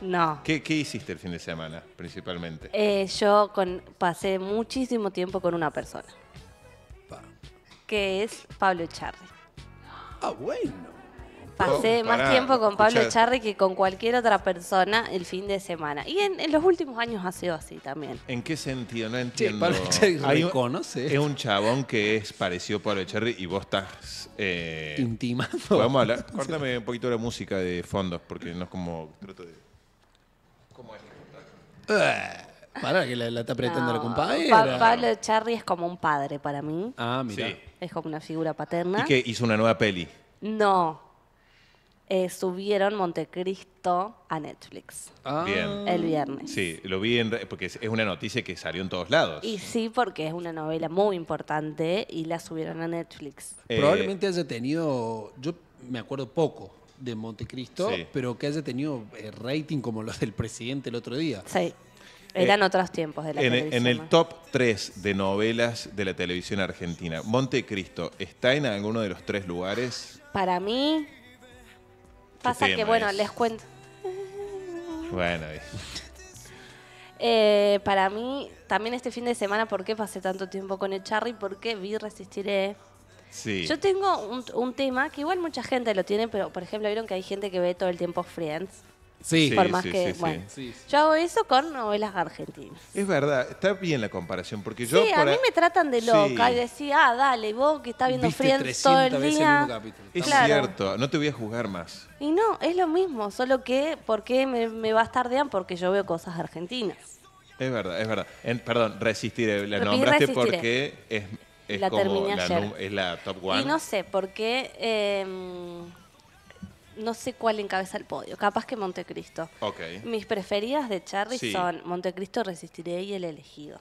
No. ¿Qué, hiciste el fin de semana, principalmente? Eh, yo con, pasé muchísimo tiempo con una persona. Que es Pablo Echarri. Ah, bueno. Pasé oh, más tiempo con Pablo Echarri que con cualquier otra persona el fin de semana. Y en, los últimos años ha sido así también. ¿En qué sentido? No entiendo. Sí, Pablo Es un chabón que es parecido a Pablo Echarri y vos estás... eh, Intimando. Vamos a hablar. Córtame un poquito la música de fondos, porque no es como trato de. Eh, ¿Para que la, está apretando la compañera. Pablo Charri es como un padre para mí. Ah, mira. Es como una figura paterna. Y qué, hizo una nueva peli. No. Eh, subieron Montecristo a Netflix ah. Bien. el viernes. Sí, lo vi en porque es una noticia que salió en todos lados. Y sí, porque es una novela muy importante y la subieron a Netflix. Eh, Probablemente haya tenido, yo me acuerdo poco de Montecristo, pero que haya tenido eh, rating como los del presidente el otro día. Sí. Eh, Eran otros tiempos de la en, televisión. En el top 3 de novelas de la televisión argentina, ¿Montecristo está en alguno de los tres lugares? Para mí. Pasa que, bueno, les cuento. Bueno, eh, para mí, también este fin de semana, ¿por qué pasé tanto tiempo con el ¿Por qué vi Resistiré yo tengo un, tema que igual mucha gente lo tiene, pero por ejemplo, vieron que hay gente que ve todo el tiempo Friends. Sí, sí, sí, que, yo hago eso con novelas argentinas. Es verdad, está bien la comparación, porque yo... a mí me tratan de loca y decía, ah, dale, vos que estás viendo Friends todo el día... es cierto, no te voy a juzgar más. Y no, es lo mismo, solo que, ¿por qué me, me bastardean? Porque yo veo cosas argentinas. Es verdad, es verdad. perdón, resistiré. La nombraste porque es, la top Y no sé por qué. Em, no sé cuál encabeza el podio. Capaz que Montecristo. Ok. Mis preferidas de Charlie son Montecristo, Resistiré y El Elegido.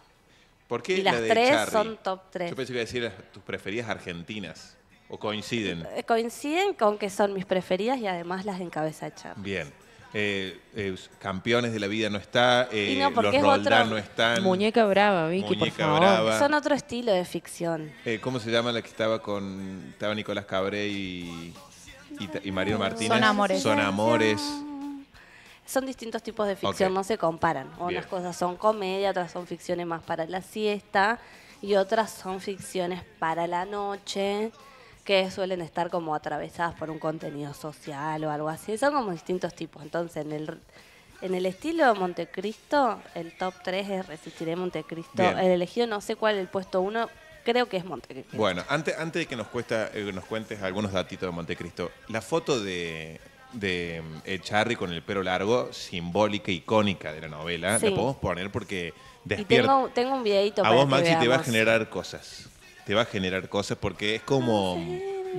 ¿Por qué y las tres son top tres. Yo pensé que iba a decir tus preferidas argentinas. ¿O coinciden? Eh, coinciden con que son mis preferidas y además las encabeza Charlie. Bien. Eh, eh, campeones de la vida no está, eh, los no están. Muñeca Brava, Vicky, por favor. Son otro estilo de ficción. Eh, ¿Cómo se llama la que estaba con. Estaba Nicolás Cabré y, y, Martínez? Son amores. Son amores. Son distintos tipos de ficción, no se comparan. Unas cosas son comedia, otras son ficciones más para la siesta y otras son ficciones para la noche que suelen estar como atravesadas por un contenido social o algo así. Son como distintos tipos. Entonces, en el, en el estilo Montecristo, el top 3 es Resistiré Montecristo. El elegido, no sé cuál, el puesto 1, creo que es Montecristo. Bueno, antes, antes de que nos, cuesta, eh, nos cuentes algunos datitos de Montecristo, la foto de, de eh, Charry con el pelo largo, simbólica, icónica de la novela, la podemos poner porque despierta. tengo, un videito. A vos, Maxi, te va a generar cosas te va a generar cosas porque es como...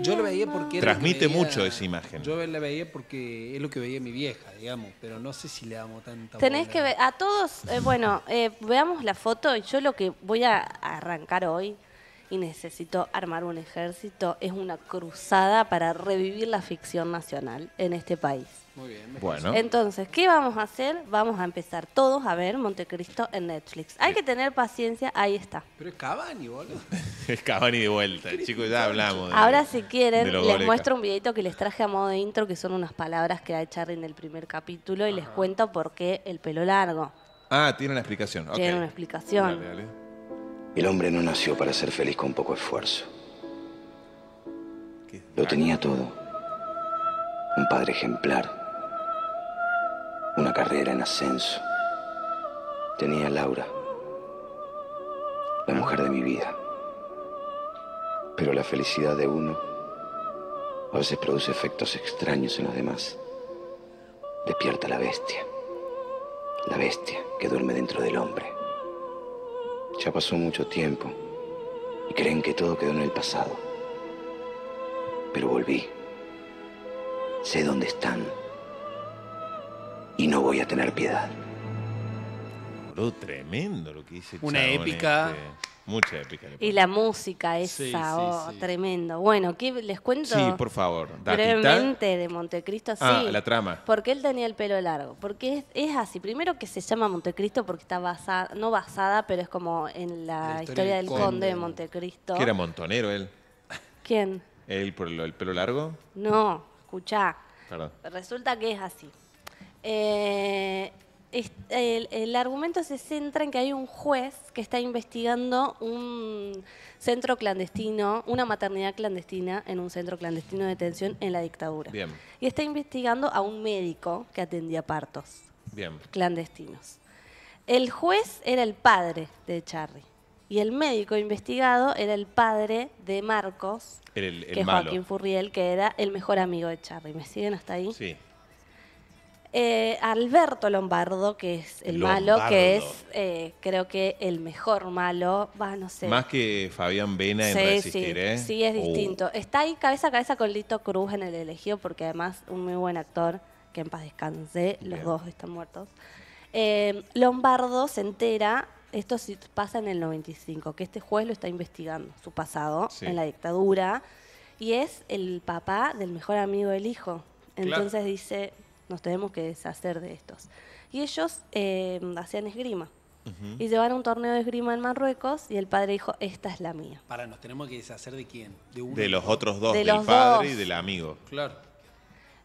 Yo lo veía porque... Transmite mucho esa imagen. Yo la veía porque es lo que veía mi vieja, digamos, pero no sé si le amo tanto. Tenés que ver, a todos, eh, bueno, eh, veamos la foto, yo lo que voy a arrancar hoy y necesito armar un ejército, es una cruzada para revivir la ficción nacional en este país. Muy bien. Bueno. Entonces, ¿qué vamos a hacer? Vamos a empezar todos a ver Montecristo en Netflix. Hay que tener paciencia, ahí está. Pero es Cavani, boludo. es Cavani de vuelta, chicos, ya hablamos. Ahora, si quieren, les muestro un videito que les traje a modo de intro, que son unas palabras que da Charlie en el primer capítulo, y les cuento por qué el pelo largo. Ah, tiene una explicación. Tiene una explicación. El hombre no nació para ser feliz con poco esfuerzo. Lo tenía todo. Un padre ejemplar una carrera en ascenso. Tenía Laura, la mujer de mi vida. Pero la felicidad de uno a veces produce efectos extraños en los demás. Despierta la bestia, la bestia que duerme dentro del hombre. Ya pasó mucho tiempo y creen que todo quedó en el pasado. Pero volví. Sé dónde están y no voy a tener piedad. Lo tremendo lo que dice. Una épica. Este. Mucha épica. Y la música esa, oh, tremendo. Bueno, ¿qué les cuento? Sí, por favor. Brevemente de Montecristo, ah, sí. Ah, la trama. Porque él tenía el pelo largo. Porque es, así. Primero que se llama Montecristo porque está basada, no basada, pero es como en la, historia, del conde, de Montecristo. Que era montonero él. ¿Quién? ¿Él por el, pelo largo? No, escuchá. Perdón. Resulta que es así. Eh, el, argumento se centra en que hay un juez que está investigando un centro clandestino, una maternidad clandestina en un centro clandestino de detención en la dictadura. Bien. Y está investigando a un médico que atendía partos clandestinos. El juez era el padre de Charlie. Y el médico investigado era el padre de Marcos, que Joaquín Furriel, que era el mejor amigo de Charlie. ¿Me siguen hasta ahí? Sí. Eh, Alberto Lombardo, que es el malo, que es eh, creo que el mejor malo, va, no sé. Más que Fabián Vena en Resistir, sí. ¿eh? Sí, es uh. distinto. Está ahí cabeza a cabeza con Lito Cruz en El Elegido, porque además un muy buen actor, que en paz descanse, los dos están muertos. Eh, Lombardo se entera, esto pasa en el 95, que este juez lo está investigando, su pasado en la dictadura, y es el papá del mejor amigo del hijo. Entonces dice, nos tenemos que deshacer de estos. Y ellos eh, hacían esgrima. Y llevaron un torneo de esgrima en Marruecos y el padre dijo, esta es la mía. Para, nos tenemos que deshacer de quién? De, uno? de los otros dos, del padre y del amigo. Claro.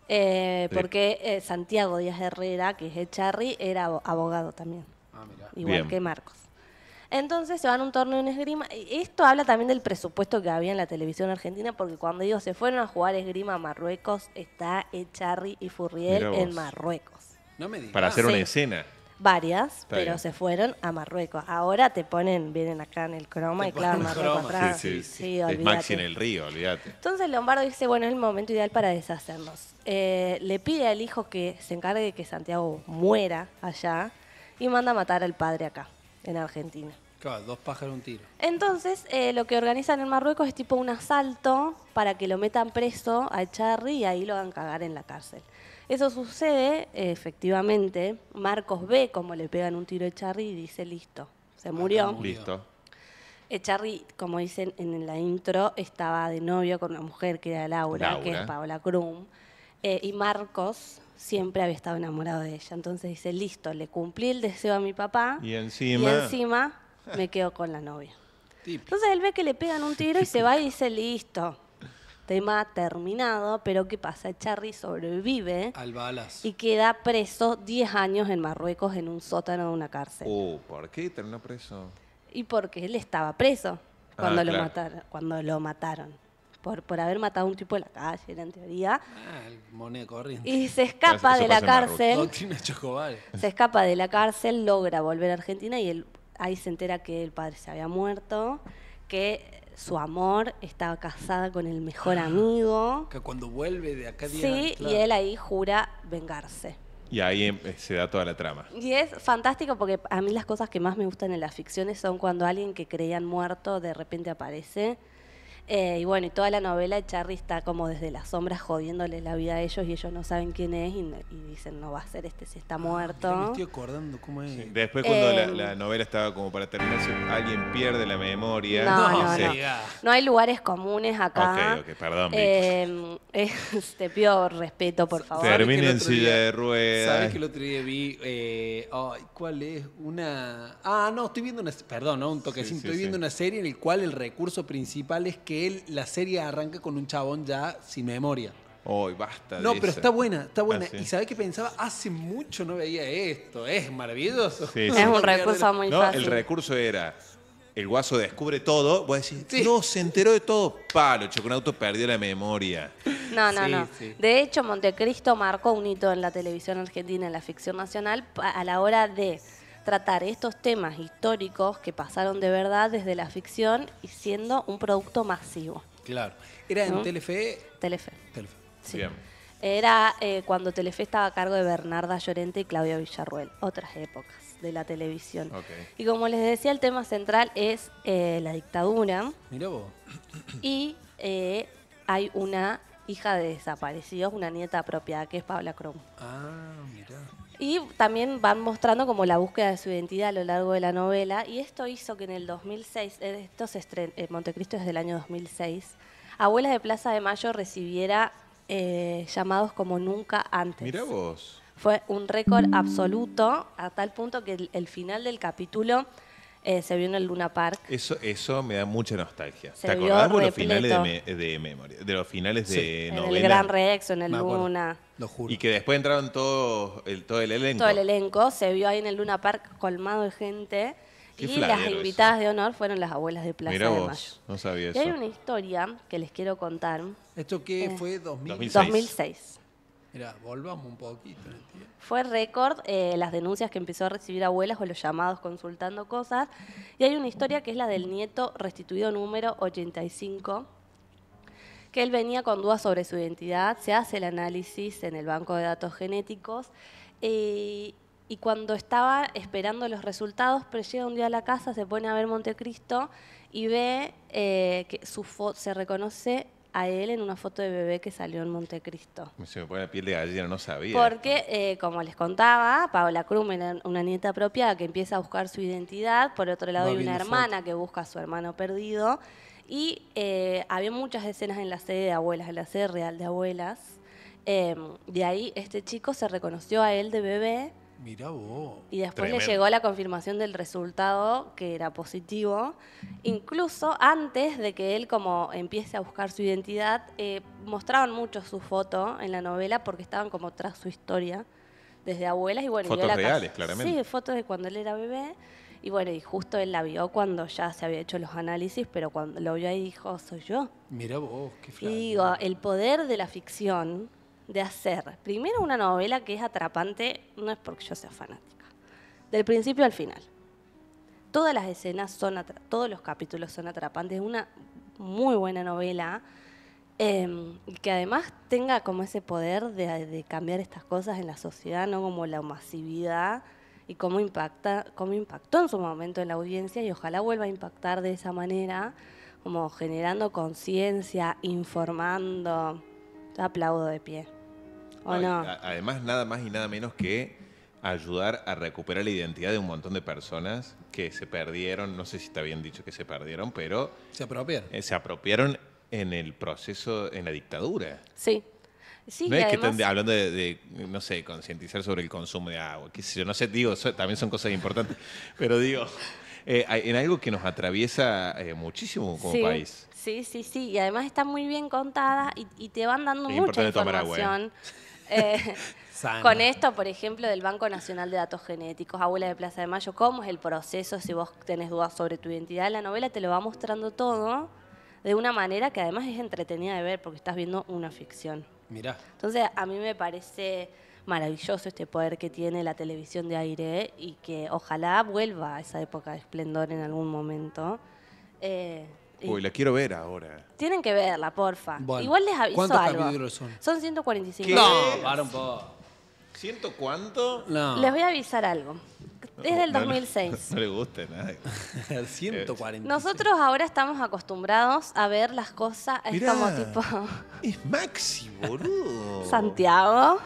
Eh, porque eh, Santiago Díaz Herrera, que es el Charri, era abogado también. Ah, Igual que Marcos. Entonces se van a un torneo en esgrima. Esto habla también del presupuesto que había en la televisión argentina, porque cuando digo se fueron a jugar esgrima a Marruecos, está Echarri y Furriel en Marruecos. Para hacer ah, una escena. Varias, pero se fueron a Marruecos. Ahora te ponen, vienen acá en el croma y claro, Marruecos Sí, Maxi en el río, olvídate. Entonces Lombardo dice, bueno, es el momento ideal para deshacernos. Eh, le pide al hijo que se encargue de que Santiago muera allá y manda a matar al padre acá, en Argentina. Claro, dos pájaros, un tiro. Entonces, eh, lo que organizan en Marruecos es tipo un asalto para que lo metan preso a Charry y ahí lo hagan cagar en la cárcel. Eso sucede, efectivamente. Marcos ve cómo le pegan un tiro a Charry y dice, listo, se murió. Listo. Charry, como dicen en la intro, estaba de novio con una mujer que era Laura, que es Paola Krum. Eh, y Marcos siempre había estado enamorado de ella. Entonces dice, listo, le cumplí el deseo a mi papá. Y encima me quedo con la novia. Entonces él ve que le pegan un tiro y se va y dice, listo, tema terminado, pero ¿qué pasa? Charlie sobrevive Al balas. y queda preso 10 años en Marruecos en un sótano de una cárcel. Oh, ¿por qué terminó preso? Y porque él estaba preso ah, cuando, lo, mataron, cuando lo mataron. Por, por haber matado a un tipo en la calle, en teoría. Ah, el corriente. Y se escapa de la cárcel. Se escapa de la cárcel, logra volver a Argentina y él ahí se entera que el padre se había muerto, que su amor estaba casada con el mejor ah, amigo. Que cuando vuelve de acá... Sí, y él ahí jura vengarse. Y ahí em, eh, se da toda la trama. Y es fantástico porque a mí las cosas que más me gustan en las ficciones son cuando alguien que creían muerto de repente aparece eh, y bueno, y toda la novela Charlie está como desde las sombras jodiéndole la vida a ellos y ellos no saben quién es y, dicen no va a ser este si está ah, muerto. Me estoy acordando cómo es. Después cuando la, em. novela estaba como para terminarse, alguien pierde la memoria. No, no, no, no. hay lugares comunes acá. Ok, ok, perdón. Em, te pido respeto, por favor. Termina en silla de ruedas. Sabes que el otro día vi, eh, ¿cuál es? Una... Ah, no, estoy viendo una... Perdón, no, un toquecito. estoy viendo una serie en la cual el recurso principal es que él, la serie arranca con un chabón ya sin memoria. Hoy, basta. No, pero está buena, está buena. Ah, y sabés que pensaba, hace mucho no veía esto, es maravilloso. Es un recurso muy no, El recurso era, el guaso descubre todo, ¿Voy a decir? no, se enteró de todo. Palo, auto, perdió la memoria. No, no, no. De hecho, Montecristo marcó un hito en la televisión argentina, en la ficción nacional, a la hora de tratar estos temas históricos que pasaron de verdad desde la ficción y siendo un producto masivo. Claro. ¿Era en Telefe? Telefe. Telefe. Sí. Era eh, cuando Telefe estaba a cargo de Bernarda Llorente y Claudia Villarruel, otras épocas de la televisión. Y como les decía, el tema central es eh, la dictadura. Mirá vos. Y eh, hay una hija de desaparecidos, una nieta propia, que es Paula Crom. Ah, mirá. Y también van mostrando como la búsqueda de su identidad a lo largo de la novela y esto hizo que en el 2006, en eh, se eh, Montecristo es del año 2006, Abuelas de Plaza de Mayo recibiera eh, llamados como nunca antes. Mira vos. Fue un récord absoluto a tal punto que el final del capítulo eh, se vio en el Luna Park. Eso, eso me da mucha nostalgia. ¿Te acordás de los finales de, memoria? De los finales de en el Gran reexo en el Luna. juro. Y que después entraron todo el, todo el elenco. Todo el elenco. Se vio ahí en el Luna Park colmado de gente. y las invitadas de honor fueron las abuelas de Plaza de Mayo. No sabía y hay una historia que les quiero contar. ¿Esto qué eh, fue? 2006. 2006. Mira, volvamos un poquito. tiempo. Fue récord eh, las denuncias que empezó a recibir abuelas o los llamados consultando cosas. Y hay una historia que es la del nieto restituido número 85, que él venía con dudas sobre su identidad, se hace el análisis en el banco de datos genéticos. Eh, y cuando estaba esperando los resultados, pero llega un día a la casa, se pone a ver Montecristo y ve eh, que su se reconoce a él en una foto de bebé que salió en Montecristo. Se me pone la piel de gallina, no sabía. Porque, eh, como les contaba, Paola Krum era una nieta propia que empieza a buscar su identidad. Por otro lado, hay una hermana que busca a su hermano perdido. Y eh, había muchas escenas en la sede de abuelas, en la sede real de abuelas. Em, de ahí, este chico se reconoció a él de bebé Mirá vos. Y después le llegó la confirmación del resultado que era positivo. Incluso antes de que él como empiece a buscar su identidad, eh, mostraban mucho su foto en la novela porque estaban como tras su historia, desde abuelas y bueno. Fotos reales, claramente. Sí, fotos de cuando él era bebé. Y bueno, y justo él la vio cuando ya se había hecho los análisis, pero cuando lo vio ahí dijo, soy yo. Mira vos, qué flaco. Y digo, el poder de la ficción de hacer, primero, una novela que es atrapante, no es porque yo sea fanática, del principio al final. Todas las escenas son, todos los capítulos son atrapantes, es una muy buena novela em, que además tenga como ese poder de, de, cambiar estas cosas en la sociedad, no como la masividad y cómo impacta, cómo impactó en su momento en la audiencia y ojalá vuelva a impactar de esa manera, como generando conciencia, informando aplaudo de pie. además, nada más y nada menos que ayudar a recuperar la identidad de un montón de personas que se perdieron, no sé si está bien dicho que se perdieron, pero... Se apropiaron. Eh, se apropiaron en el proceso, en la dictadura. Sí. sí no es estén hablando de, no sé, concientizar sobre el consumo de agua, Que sé yo, no sé, digo, también son cosas importantes, pero digo, eh, en algo que nos atraviesa eh, muchísimo como país. Sí, sí, sí. Y además está muy bien contada y, te van dando es mucha ¿eh? información. Eh, con esto, por ejemplo, del Banco Nacional de Datos Genéticos, Abuela de Plaza de Mayo, cómo es el proceso, si vos tenés dudas sobre tu identidad, la novela te lo va mostrando todo de una manera que además es entretenida de ver porque estás viendo una ficción. Mirá. Entonces, a mí me parece maravilloso este poder que tiene la televisión de aire y que ojalá vuelva a esa época de esplendor en algún momento. Eh, Uy, la quiero ver ahora. Tienen que verla, porfa. Igual les aviso ¿Cuántos algo. son? Son 145. No, para un poco. ¿Ciento cuánto? No. Les voy a avisar algo. Desde el 2006. No, le gusta nada. 145. Nosotros ahora estamos acostumbrados a ver las cosas. Mirá, estamos tipo. es Maxi, boludo. Santiago.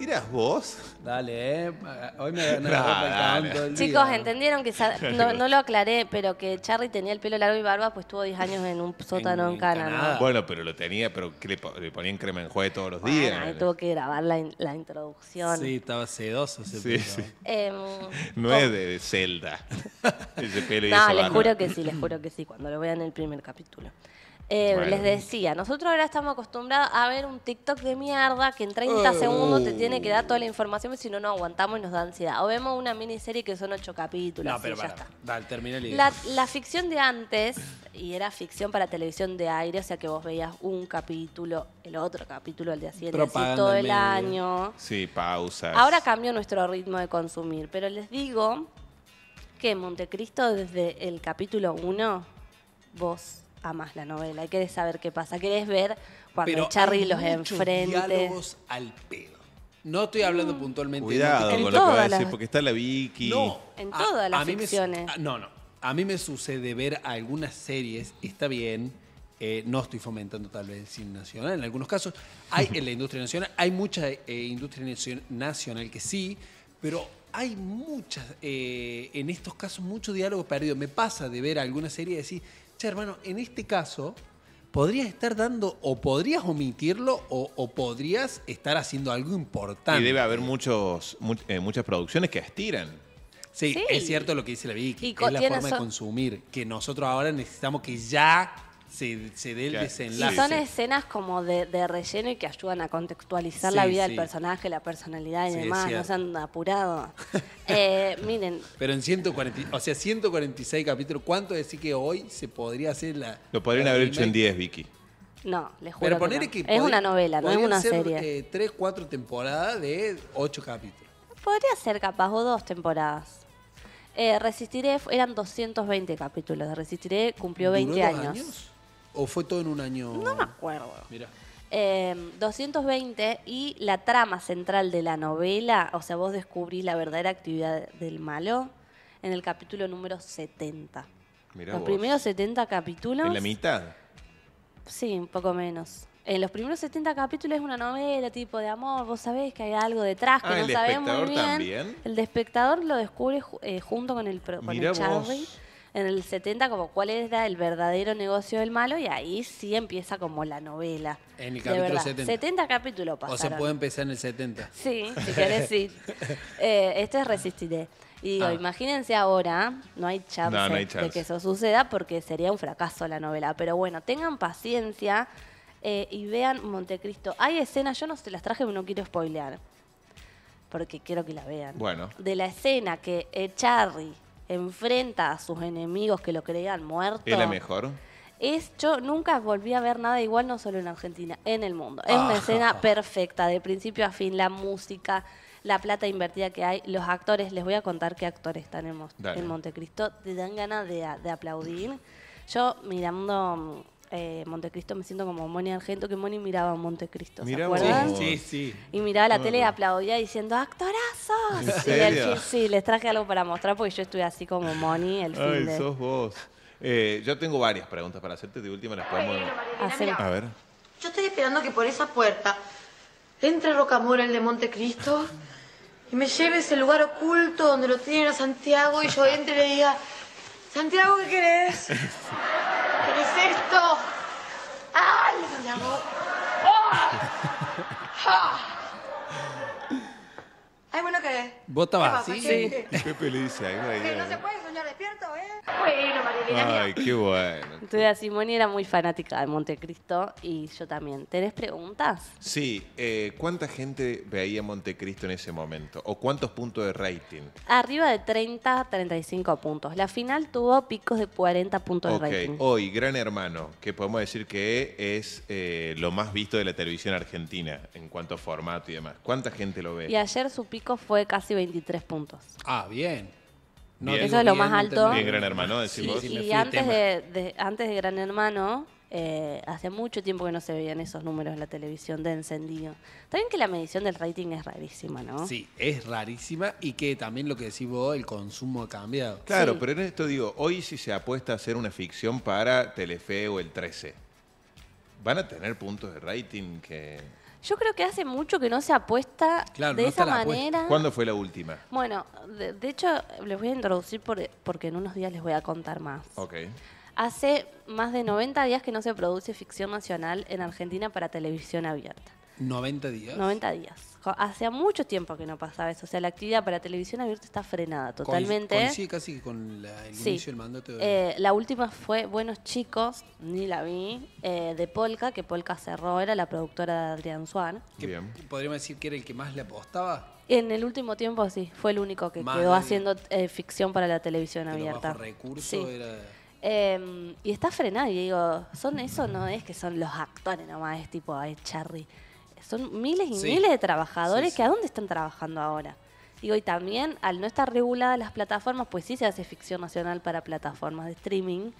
¿Eras vos? Dale, eh. Hoy me nah, Chicos, entendieron que no, lo aclaré, pero que Charlie tenía el pelo largo y barba, pues estuvo 10 años en un sótano en, Canadá. Bueno, pero lo tenía, pero le, ponían crema en juego todos los días. Ahí tuvo que grabar la, introducción. Sí, estaba sedoso ese pelo. Em, no es de Zelda. No, les juro que sí, les juro que sí, cuando lo vean en el primer capítulo. Eh, les decía, nosotros ahora estamos acostumbrados a ver un TikTok de mierda que en 30 ah. segundos te tiene que dar toda la información, si no, no aguantamos y nos da ansiedad. O vemos una miniserie que son 8 capítulos. No, pero y ya está. Dale, termina la, la ficción de antes, y era ficción para televisión de aire, o sea que vos veías un capítulo, el otro capítulo, el día siguiente, así todo el año. Sí, pausas. Ahora cambió nuestro ritmo de consumir, pero les digo que Montecristo, desde el capítulo 1, vos más la novela y querés saber qué pasa, querés ver cuando Pero los diálogos al pedo. No estoy hablando mm. puntualmente. Cuidado lo porque está la Vicky. No, En todas las ficciones. no, no. A mí me sucede ver algunas series, está bien, eh, no estoy fomentando tal vez el cine nacional en algunos casos. Hay en la industria nacional, hay mucha eh, industria nacional que sí, pero hay muchas, eh, en estos casos, mucho diálogo perdido. Me pasa de ver alguna serie y decir, che, hermano, en este caso podrías estar dando o podrías omitirlo o, podrías estar haciendo algo importante. Y debe haber muchos, eh, muchas producciones que estiran. Sí, es cierto lo que dice la Vicky, es la forma de consumir, que nosotros ahora necesitamos que ya se, se dé el desenlace. Y son escenas como de, relleno y que ayudan a contextualizar la vida del personaje, la personalidad y demás. No se han apurado. Eh, miren. Pero en 140, o sea, 146 capítulos, ¿cuánto decir que hoy se podría hacer la. Lo podrían haber hecho en 10, Vicky. No, les juro. no. es una novela, no es una serie. Eh, tres, cuatro temporadas de ocho capítulos. Podría ser capaz, o dos temporadas. Eh, resistiré, eran 220 capítulos. Resistiré cumplió 20 años? años? ¿O fue todo en un año? No me acuerdo. Mira. 220 em, y la trama central de la novela, o sea, vos descubrís la verdadera actividad del malo en el capítulo número 70. Mirá los primeros 70 capítulos. ¿En la mitad? Sí, un poco menos. En los primeros 70 capítulos es una novela tipo de amor, vos sabés que hay algo detrás que ah, no sabemos muy bien. El espectador lo descubre eh, junto con el, con Charlie en el 70 como cuál era el verdadero negocio del malo y ahí sí empieza como la novela. En el capítulo 70. 70 capítulos pasaron. O se puede empezar en el 70. Sí, si querés sí. Eh, esto es Resistiré. Y ah. imagínense ahora, no hay, chance de que eso suceda porque sería un fracaso la novela. Pero bueno, tengan paciencia eh, y vean Montecristo. Hay escenas, yo no se las traje, pero no quiero spoilear. Porque quiero que la vean. Bueno. De la escena que eh, Charlie. Charry enfrenta a sus enemigos que lo creían muerto. Es la mejor? Es, yo nunca volví a ver nada igual, no solo en Argentina, en el mundo. Es ah. una escena perfecta, de principio a fin, la música, la plata invertida que hay, los actores, les voy a contar qué actores tenemos en, Montecristo, te dan ganas de, de aplaudir. Yo mirando mm, eh, Montecristo, me siento como Moni Argento, que Moni miraba a Montecristo, ¿se acuerdan? Y miraba la tele y aplaudía diciendo ¡actorazos! sí, les traje algo para mostrar porque yo estuve así como Moni el fin Ay, sos vos. Eh, yo tengo varias preguntas para hacerte, de última las podemos... A ver. Yo estoy esperando que por esa puerta entre Rocamora, el de Montecristo, y me lleve el ese lugar oculto donde lo tienen a Santiago y yo entre y le diga, Santiago, ¿qué querés? ¿Qué es esto? ¡Ay, Santiago! ¡Ah! ah Ay, bueno, que ¿Votaba? Sí. Pepe le dice ahí. no se puede soñar despierto, ¿eh? Bueno, Marilena. Ay, qué bueno. Entonces, Simón era muy fanática de Montecristo y yo también. ¿Tenés preguntas? Sí. Eh, ¿Cuánta gente veía Montecristo en ese momento? ¿O cuántos puntos de rating? Arriba de 30, 35 puntos. La final tuvo picos de 40 puntos de rating. hoy Gran Hermano, que podemos decir que es eh, lo más visto de la televisión argentina en cuanto a formato y demás. ¿Cuánta gente lo ve? Y ayer su pico fue casi 23 puntos. Ah, bien. Eso es lo más alto. Bien, Gran Hermano, decimos. y antes de, antes de Gran Hermano, eh, hace mucho tiempo que no se veían esos números en la televisión de encendido. También que la medición del rating es rarísima, ¿no? Sí, es rarísima y que también lo que decís vos, el consumo ha cambiado. Claro, pero en esto digo, hoy si se apuesta a hacer una ficción para Telefe o el 13, van a tener puntos de rating que... Yo creo que hace mucho que no se apuesta de esa manera. ¿Cuándo fue la última? Bueno, de, hecho, les voy a introducir porque en unos días les voy a contar más. Ok. Hace más de 90 días que no se produce ficción nacional en Argentina para televisión abierta. ¿90 días? 90 días. Hacía mucho tiempo que no pasaba eso. O sea, la actividad para televisión abierta está frenada totalmente. sí, casi con la, el inicio del mandato. Eh, la última fue Buenos Chicos, ni la vi, eh, de Polka, que Polka cerró, era la productora de Adrián Swan. ¿Podríamos decir que era el que más le apostaba? En el último tiempo sí, fue el único que quedó haciendo eh, ficción para la televisión abierta. Bajo recurso em, y está frenada y digo, son eso no es que son los actores nomás, es tipo, ay, Charry son miles y miles de trabajadores que a dónde están trabajando ahora. Digo, y también al no estar reguladas las plataformas, pues sí se hace ficción nacional para plataformas de streaming,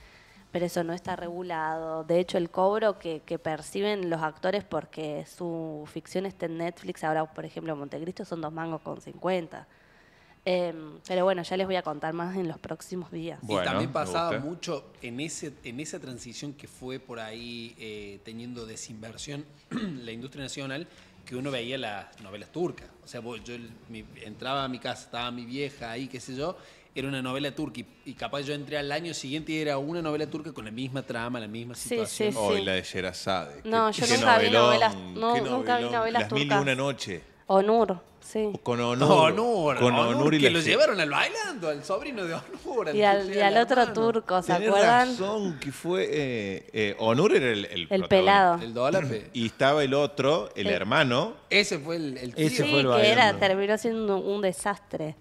pero eso no está regulado. De hecho, el cobro que, que perciben los actores porque su ficción está en Netflix, ahora por ejemplo Montecristo, son dos mangos con 50. Em, pero bueno, ya les voy a contar más en los próximos días. y también pasaba mucho en, ese, en esa transición que fue por ahí eh, teniendo desinversión la industria nacional, que uno veía las novelas turcas. O sea, yo entraba a mi casa, estaba mi vieja ahí, qué sé yo, era una novela turca y, capaz yo entré al año siguiente y era una novela turca con la misma trama, la misma situación. Sí, oh, la de Sherazade. No, yo nunca novelas, no, novelas turcas. una noche. Onur con Onur Con y que lo llevaron al bailando, al sobrino de Onur y al, otro turco, ¿se acuerdan? que fue. Eh, eh era el. pelado. Y estaba el otro, el, hermano. Ese fue el, el que era, terminó siendo un desastre.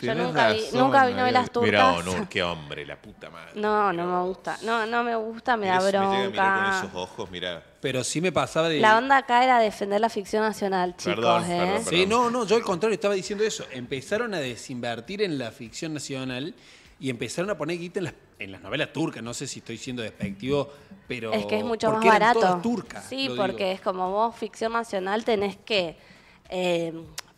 Yo nunca vi, nunca vi novelas turcas. Mira, oh, no, qué hombre, la puta madre. No, no me gusta. No, no me gusta, me da bronca. Me con esos ojos, mira. Pero sí me pasaba de... La onda acá era defender la ficción nacional, chicos. ¿eh? Perdón, Sí, no, no, yo al contrario estaba diciendo eso. Empezaron a desinvertir en la ficción nacional y empezaron a poner guita en las, en las novelas turcas. No sé si estoy siendo despectivo, pero... Es que es mucho más barato. Todas turcas, sí, porque es como vos, ficción nacional, tenés que... Eh,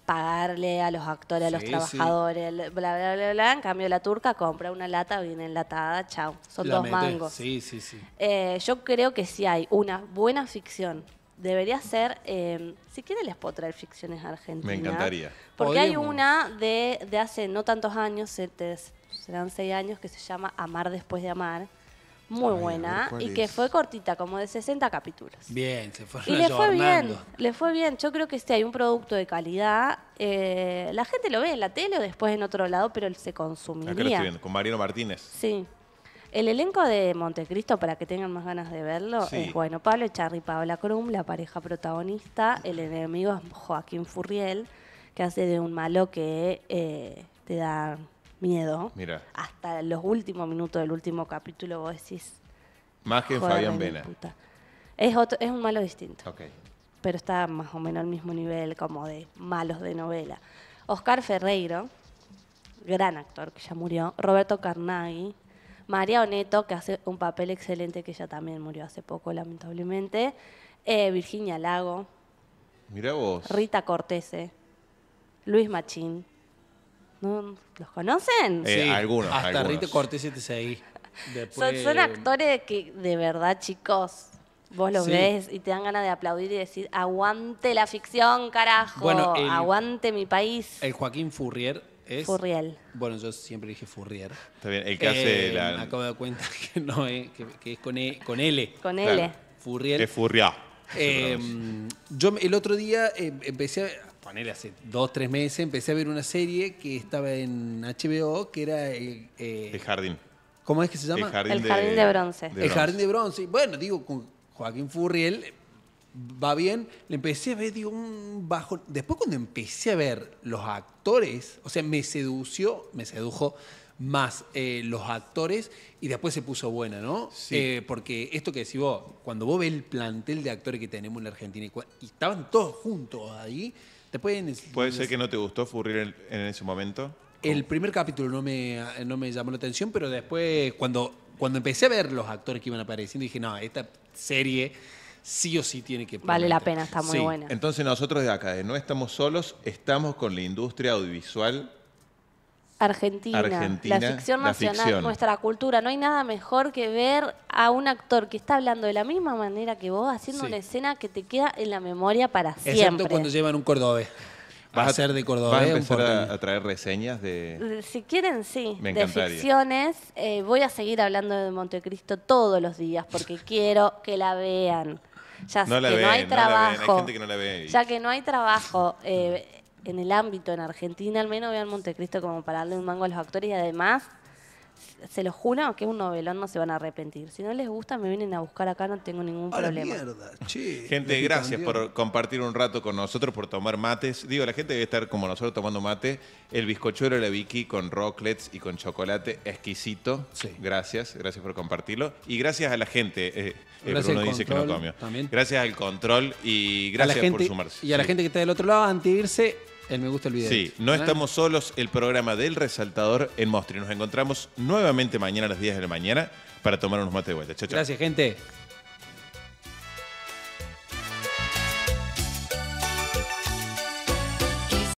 pagarle a los actores, a los trabajadores, bla, bla, bla, bla. En cambio, la turca compra una lata viene enlatada, chao. Son dos mangos. Sí, sí, sí. Eh, yo creo que si hay una buena ficción, debería ser, em, si quieren les puedo traer ficciones argentinas. Me encantaría. Porque hay una de, de hace no tantos años, serán seis años, que se llama Amar después de amar muy buena y que fue cortita, como de 60 capítulos. Bien, se Y le fue bien, le fue bien. Yo creo que si este hay un producto de calidad, eh, la gente lo ve en la tele o después en otro lado, pero él se consumiría. Acá lo estoy viendo, con Mariano Martínez. Sí. El elenco de Montecristo, para que tengan más ganas de verlo, es bueno. Pablo Charri y Paola Krum, la pareja protagonista. El enemigo es Joaquín Furriel, que hace de un malo que eh, te da miedo. Hasta los últimos minutos del último capítulo vos decís. Más que Fabián Vena. Es, es un malo distinto. Pero está más o menos al mismo nivel como de malos de novela. Oscar Ferreiro, gran actor que ya murió. Roberto Carnaghi. María Oneto, que hace un papel excelente, que ya también murió hace poco, lamentablemente. Eh, Virginia Lago. Mira vos. Rita Cortese. Luis Machín. ¿Los conocen? Eh, sí, algunos. Hasta Rito Cortés te seguí. son, son, actores que, de verdad, chicos, vos los ves y te dan ganas de aplaudir y decir, aguante la ficción, carajo, bueno, aguante mi país. El Joaquín Furrier es... Furriel. Bueno, yo siempre dije Furrier. Está bien, el que hace eh, la... Acabo de dar cuenta que no es, que, es con, e, con, L. Con L. Furriel. Es Furriá. Em, yo el otro día eh, empecé a hace dos, tres meses, empecé a ver una serie que estaba en HBO, que era... El, eh, el Jardín. ¿Cómo es que se llama? El Jardín, de, bronce. el Jardín de Bronce. Bueno, digo, con Joaquín Furriel va bien. Le empecé a ver, digo, un bajo... Después cuando empecé a ver los actores, o sea, me sedució, me sedujo más eh, los actores y después se puso buena, ¿no? Sí. Eh, porque esto que decís vos, cuando vos ves el plantel de actores que tenemos en la Argentina y estaban todos juntos ahí, ¿Puede ser que no te gustó Furrier en, ese momento? El primer capítulo no me, no me llamó la atención, pero después cuando, cuando empecé a ver los actores que iban apareciendo, dije, no, esta serie sí o sí tiene que... Vale la pena, está muy buena. Entonces nosotros de acá, de No Estamos Solos, estamos con la industria audiovisual Argentina, la ficción nacional, nuestra cultura. No hay nada mejor que ver a un actor que está hablando de la misma manera que vos, haciendo una escena que te queda en la memoria para siempre. Exacto, cuando llevan un cordobés. ¿Vas a, ser de Córdoba? ¿Vas a traer reseñas de...? Si quieren, sí. de ficciones. Eh, voy a seguir hablando de Montecristo todos los días porque quiero que la vean. Ya no que no hay trabajo. Ya que no hay trabajo. Eh, en el ámbito, en Argentina al menos, vean Montecristo como para darle un mango a los actores y además, se los juro que es un novelón, no se van a arrepentir. Si no les gusta, me vienen a buscar acá, no tengo ningún a problema. La mierda, gente, gracias por compartir un rato con nosotros, por tomar mates. Digo, la gente debe estar como nosotros tomando mate. El bizcochuelo de la Vicky con rocklets y con chocolate exquisito. Gracias, gracias por compartirlo. Y gracias a la gente. Eh, eh gracias Bruno dice que no Gracias al control y gracias por sumarse. Y a la gente que está del otro lado, antes irse, el me gusta el video. Sí, no estamos solos, el programa del Resaltador en Mostri. Nos encontramos nuevamente mañana a las 10 de la mañana para tomar unos mates de vuelta. Chau, chau. Gracias, gente.